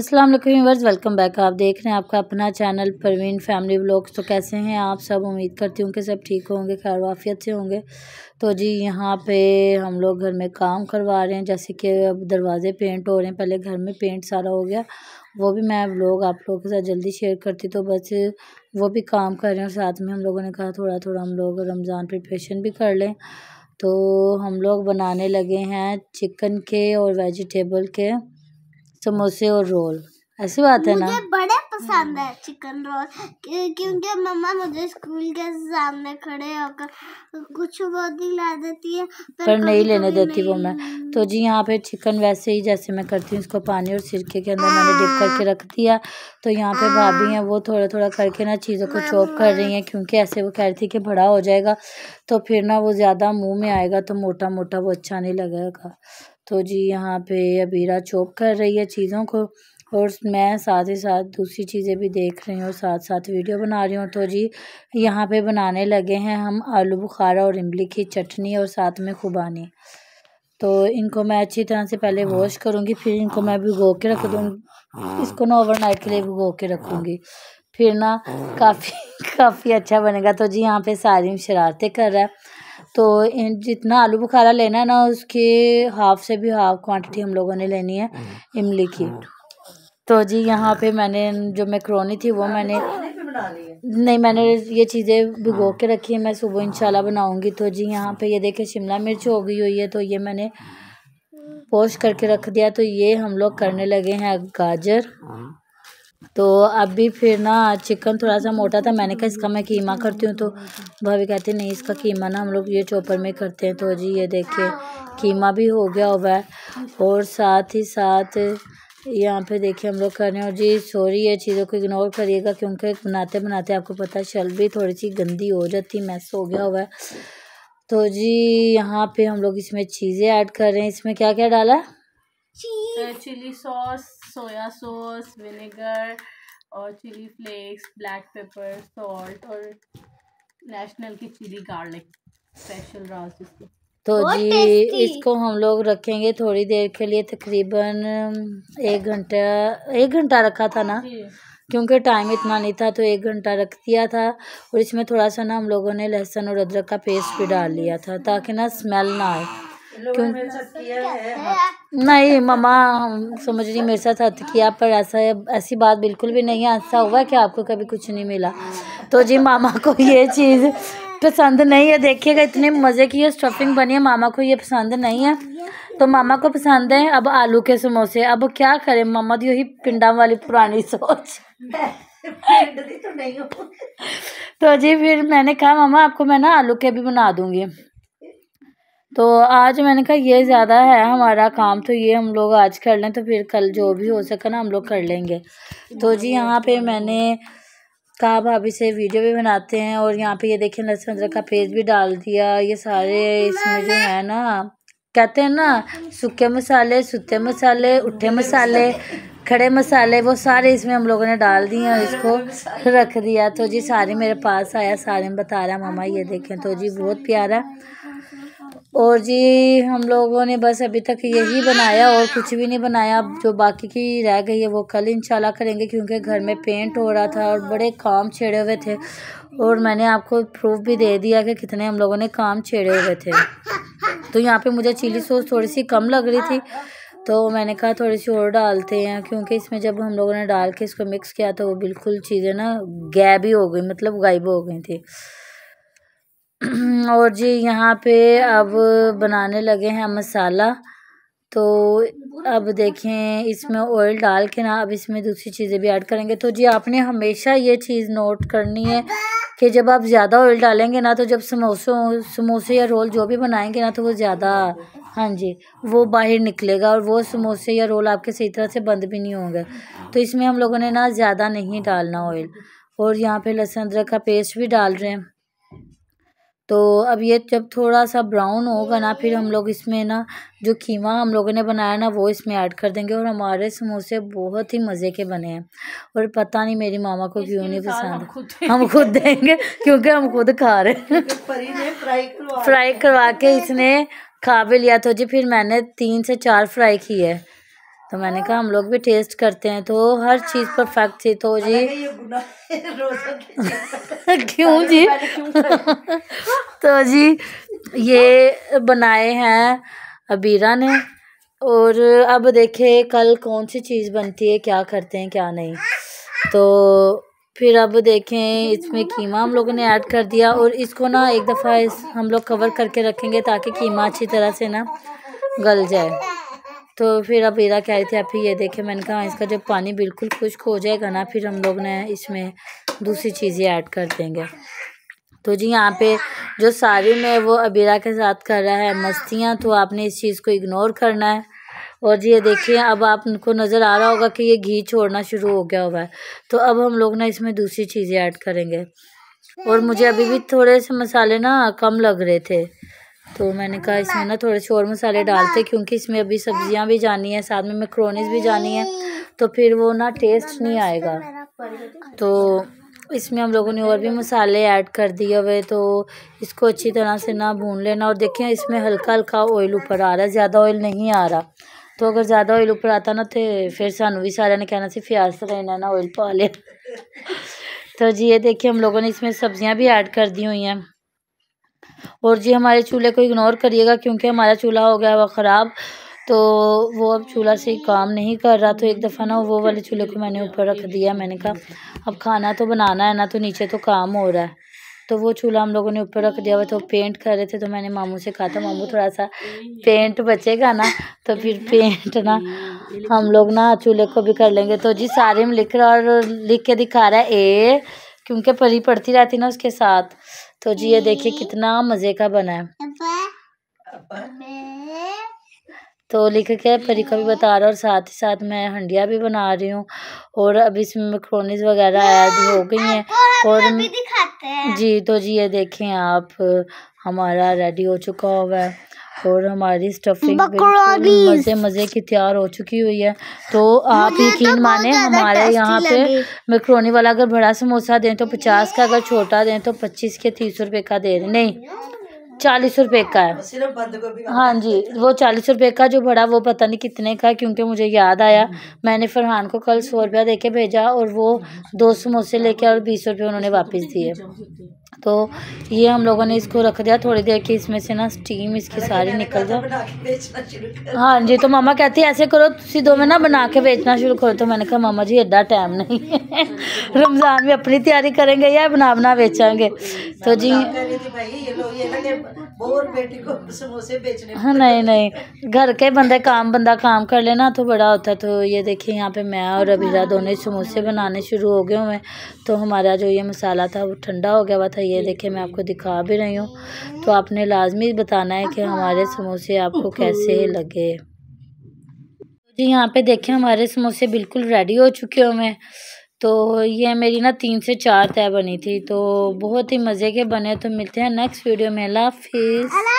अस्सलाम वालेकुम welcome back आप देख रहे हैं आपका अपना चैनल परवीन फैमिली ब्लॉग्स तो कैसे हैं आप सब उम्मीद करती हूँ कि सब ठीक होंगे खैर वाफियत से होंगे तो जी यहाँ पे हम लोग घर में काम करवा रहे हैं जैसे कि अब दरवाज़े पेंट हो रहे हैं पहले घर में पेंट सारा हो गया वो भी मैं ब्लॉग आप लोगों के साथ जल्दी शेयर करती तो बस वो भी काम कर रहे हैं और साथ में हम लोगों ने कहा थोड़ा थोड़ा हम लोग रमज़ान प्रिपरेशन भी कर लें तो हम लोग बनाने लगे हैं चिकन के और वेजिटेबल के समोसे और रोल ऐसी बात है ना मुझे बड़े पसंद है चिकन रोल क्योंकि मम्मा मुझे स्कूल के सामने खड़े होकर कुछ वो देती है पर, पर नहीं लेने देती वो मैं तो जी यहाँ पे चिकन वैसे ही जैसे मैं करती हूँ इसको पानी और सिरके के अंदर मैंने डिप करके हाँ। रख दिया तो यहाँ पे हाँ। भाभी हैं वो थोड़ा थोड़ा करके ना चीज़ों को चॉप कर रही हैं क्योंकि ऐसे वो कह रही थी कि बड़ा हो जाएगा तो फिर ना वो ज़्यादा मुँह में आएगा तो मोटा मोटा वो अच्छा नहीं लगेगा तो जी यहाँ पे अबीरा चॉप कर रही है चीज़ों को और मैं साथ ही साथ दूसरी चीज़ें भी देख रही हूँ साथ साथ वीडियो बना रही हूँ तो जी यहाँ पे बनाने लगे हैं हम आलू बुखारा और इमली की चटनी और साथ में खुबानी तो इनको मैं अच्छी तरह से पहले वॉश करूँगी फिर इनको मैं भिगो के रख दूँगी इसको ना ओवरनाइट के लिए भिगो के रखूँगी फिर ना काफ़ी काफ़ी अच्छा बनेगा तो जी यहाँ पे सारी शरारतें कर रहा है तो जितना आलू बुखारा लेना है ना उसके हाफ से भी हाफ क्वांटिटी हम लोगों ने लेनी है हम्म। इमली की हाँ। तो जी यहाँ पे मैंने जो मैक्रोनी थी वो मैंने नहीं मैंने ये चीज़ें भिगो हाँ। के रखी है मैं सुबह इंशाल्लाह बनाऊंगी तो जी यहाँ पे ये देखे शिमला मिर्च हो गई हुई है तो ये मैंने हाँ। पोस्ट करके रख दिया तो ये हम लोग करने लगे हैं गाजर तो अभी फिर ना चिकन थोड़ा सा मोटा था मैंने कहा इसका मैं कीमा करती हूँ तो भाभी कहते नहीं इसका कीमा ना हम लोग ये चॉपर में करते हैं तो जी ये देखिए कीमा भी हो गया हुआ है और साथ ही साथ यहाँ पे देखिए हम लोग कर रहे हैं और जी सॉरी ये चीज़ों को इग्नोर करिएगा क्योंकि बनाते बनाते आपको पता है शल भी थोड़ी सी गंदी हो जाती मैस हो गया हुआ है तो जी यहाँ पे हम लोग इसमें चीज़ें ऐड कर रहे हैं इसमें क्या क्या डाला है chilli sauce soya sauce vinegar और chilli flakes black pepper salt और नेशनल की चिली गार्लिक स्पेशल रास तो जी इसको हम लोग रखेंगे थोड़ी देर के लिए तकरीबन एक घंटा एक घंटा रखा था ना क्योंकि टाइम इतना नहीं था तो एक घंटा रख दिया था और इसमें थोड़ा सा ना हम लोगों ने लहसुन और अदरक का पेस्ट भी डाल लिया था ताकि ना स्मेल ना आए क्यों हाँ। नहीं ममा समझ रही मेरे साथ हथ किया पर ऐसा ऐसी बात बिल्कुल भी नहीं है ऐसा हुआ कि आपको कभी कुछ नहीं मिला तो जी मामा को ये चीज़ पसंद नहीं है देखिएगा इतने मज़े की ये स्टफिंग बनी है मामा को ये पसंद नहीं है तो मामा को पसंद है अब आलू के समोसे अब क्या करें मामा दी यही पिंडा वाली पुरानी सोच तो, तो जी फिर मैंने कहा मामा आपको मैं ना आलू के भी बना दूंगी तो आज मैंने कहा ये ज़्यादा है हमारा काम तो ये हम लोग आज कर लें तो फिर कल जो भी हो सका ना हम लोग कर लेंगे तो जी यहाँ पे मैंने कहा भाभी से वीडियो भी बनाते हैं और यहाँ पे ये देखें लहसुन अदरक का पेस्ट भी डाल दिया ये सारे इसमें जो है ना कहते हैं ना सूखे मसाले सूते मसाले उठे मसाले खड़े मसाले वो सारे इसमें हम लोगों ने डाल दिए और इसको रख दिया तो जी सारे मेरे पास आया सारे में बता रहा मामा ये देखें तो जी बहुत प्यारा और जी हम लोगों ने बस अभी तक यही बनाया और कुछ भी नहीं बनाया जो बाकी की रह गई है वो कल इंशाल्लाह करेंगे क्योंकि घर में पेंट हो रहा था और बड़े काम छेड़े हुए थे और मैंने आपको प्रूफ भी दे दिया कि कितने हम लोगों ने काम छेड़े हुए थे तो यहाँ पे मुझे चिली सॉस थोड़ी सी कम लग रही थी तो मैंने कहा थोड़ी सी और डालते हैं क्योंकि इसमें जब हम लोगों ने डाल के इसको मिक्स किया तो वो बिल्कुल चीज़ें ना गैब ही हो गई मतलब गायब हो गई थी और जी यहाँ पे अब बनाने लगे हैं मसाला तो अब देखें इसमें ऑयल डाल के ना अब इसमें दूसरी चीज़ें भी ऐड करेंगे तो जी आपने हमेशा ये चीज़ नोट करनी है कि जब आप ज़्यादा ऑयल डालेंगे ना तो जब समोसों समोसे या रोल जो भी बनाएंगे ना तो वो ज़्यादा हाँ जी वो बाहर निकलेगा और वो समोसे या रोल आपके सही तरह से बंद भी नहीं होंगे तो इसमें हम लोगों ने ना ज़्यादा नहीं डालना ऑयल और यहाँ पे लहसुन अदरक का पेस्ट भी डाल रहे हैं तो अब ये जब थोड़ा सा ब्राउन होगा ना फिर हम लोग इसमें ना जो कीमा हम लोगों ने बनाया ना वो इसमें ऐड कर देंगे और हमारे समोसे बहुत ही मज़े के बने हैं और पता नहीं मेरी मामा को क्यों नहीं पसंद हम खुद देंगे क्योंकि हम खुद खा रहे हैं फ्राई करवा के इसने खा भी लिया तो जी फिर मैंने तीन से चार फ्राई किए तो मैंने कहा हम लोग भी टेस्ट करते हैं तो हर चीज़ परफेक्ट थी तो जी क्यों जी तो जी ये बनाए हैं अबीरा ने और अब देखे कल कौन सी चीज़ बनती है क्या करते हैं क्या नहीं तो फिर अब देखें इसमें कीमा हम लोगों ने ऐड कर दिया और इसको ना एक दफ़ा इस हम लोग कवर करके रखेंगे ताकि कीमा अच्छी तरह से ना गल जाए तो फिर अब हीरा कह रही थी आप ये देखें मैंने कहा हाँ, इसका जब पानी बिल्कुल खुश्क हो जाएगा ना फिर हम लोग ने इसमें दूसरी चीज़ें ऐड कर देंगे तो जी यहाँ पे जो सारी में वो अबीरा के साथ कर रहा है मस्तियाँ तो आपने इस चीज़ को इग्नोर करना है और जी ये देखिए अब आपको नज़र आ रहा होगा कि ये घी छोड़ना शुरू हो गया हुआ है तो अब हम लोग ना इसमें दूसरी चीज़ें ऐड करेंगे और मुझे अभी भी थोड़े से मसाले ना कम लग रहे थे तो मैंने कहा इसमें ना थोड़े से और मसाले डालते क्योंकि इसमें अभी सब्जियां भी जानी है साथ में मैक्रोनीस भी जानी है तो फिर वो ना टेस्ट नहीं आएगा तो इसमें हम लोगों ने और भी मसाले ऐड कर दिए हुए तो इसको अच्छी तरह से ना भून लेना और देखिए इसमें हल्का हल्का ऑयल ऊपर आ रहा है ज़्यादा ऑयल नहीं आ रहा तो अगर ज़्यादा ऑयल ऊपर आता ना तो फिर सानू भी सारे ने कहना सी प्याज तो लेना ना ऑयल पा ले तो जी ये देखिए हम लोगों ने इसमें सब्जियां भी ऐड कर दी हुई हैं और जी हमारे चूल्हे को इग्नोर करिएगा क्योंकि हमारा चूल्हा हो गया वह ख़राब तो वो अब चूल्हा से काम नहीं कर रहा तो एक दफ़ा ना वो वाले चूल्हे को मैंने ऊपर रख दिया मैंने कहा अब खाना तो बनाना है ना तो नीचे तो काम हो रहा है तो वो चूल्हा हम लोगों ने ऊपर रख दिया हुआ तो पेंट कर रहे थे तो मैंने मामू से कहा था मामू थोड़ा सा पेंट बचेगा ना तो फिर पेंट ना हम लोग ना चूल्हे को भी कर लेंगे तो जी सारे में लिख रहा और लिख के दिखा रहा है ए क्योंकि परी पढ़ती रहती ना उसके साथ तो जी ये देखिए कितना मज़े का बना है तो के परी परीक्षा भी बता रहा और साथ ही साथ मैं हंडिया भी बना रही हूँ और अब इसमें मैक्रोनीस वगैरह ऐड हो हाँ, गई हैं और, जी तो जी ये देखें आप हमारा रेडी हो चुका हुआ है और हमारी स्टफिंग मज़े मज़े की तैयार हो चुकी हुई है तो आप तो यकीन तो माने हमारे यहाँ पे मैक्रोनी वाला अगर बड़ा समोसा दें तो पचास का अगर छोटा दें तो पच्चीस के तीस रुपए का दे रहे नहीं चालीस रुपए का है हाँ जी वो चालीस रुपए का जो बड़ा वो पता नहीं कितने का क्योंकि मुझे याद आया मैंने फरहान को कल सौ रुपया दे के भेजा और वो दो समोसे लेके और बीस रुपये उन्होंने वापस दिए तो ये हम लोगों ने इसको रख दिया थोड़ी देर के इसमें से ना स्टीम इसकी सारी निकल जाओ हाँ जी तो मामा कहती है ऐसे करो तुम दो में ना बना के बेचना शुरू करो तो मैंने कहा मामा जी एडा टाइम नहीं है रमज़ान में अपनी तैयारी करेंगे या बना बना बेचेंगे तो जी हाँ नहीं नहीं घर के बंदे काम बंदा काम कर लेना तो बड़ा होता है तो ये देखिए यहाँ पे मैं और अभीरा दोनों समोसे बनाने शुरू हो गए हुए तो हमारा जो ये मसाला था वो ठंडा हो गया हुआ था ये देखिए मैं आपको दिखा भी रही हूँ तो आपने लाजमी बताना है कि हमारे समोसे आपको कैसे लगे जी यहाँ पे देखें हमारे समोसे बिल्कुल रेडी हो चुके हों में तो ये मेरी ना तीन से चार तय बनी थी तो बहुत ही मज़े के बने तो मिलते हैं नेक्स्ट वीडियो में अल्लाह